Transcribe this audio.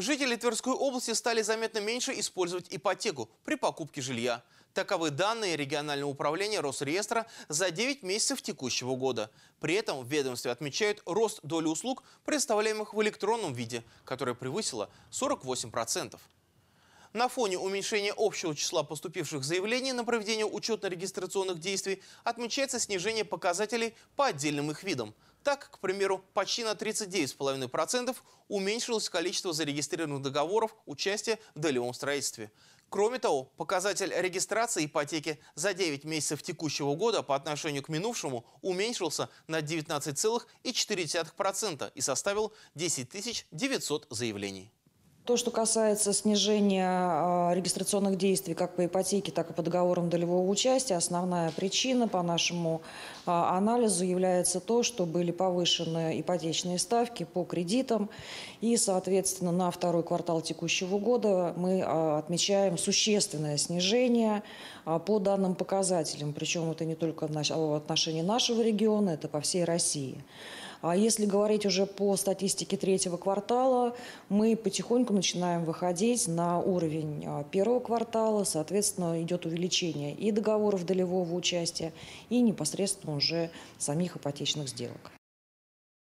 Жители Тверской области стали заметно меньше использовать ипотеку при покупке жилья. Таковы данные регионального управления Росреестра за 9 месяцев текущего года. При этом в ведомстве отмечают рост доли услуг, представляемых в электронном виде, которая превысила 48%. На фоне уменьшения общего числа поступивших заявлений на проведение учетно-регистрационных действий отмечается снижение показателей по отдельным их видам – так, к примеру, почти на 39,5% уменьшилось количество зарегистрированных договоров участия в долевом строительстве. Кроме того, показатель регистрации ипотеки за 9 месяцев текущего года по отношению к минувшему уменьшился на 19,4% и составил 10 900 заявлений. То, что касается снижения а, регистрационных действий как по ипотеке, так и по договорам долевого участия, основная причина по нашему а, анализу является то, что были повышены ипотечные ставки по кредитам. И, соответственно, на второй квартал текущего года мы а, отмечаем существенное снижение по данным показателям. Причем это не только в отношении нашего региона, это по всей России. А если говорить уже по статистике третьего квартала, мы потихоньку начинаем выходить на уровень а, первого квартала, соответственно, идет увеличение и договоров долевого участия, и непосредственно уже самих ипотечных сделок.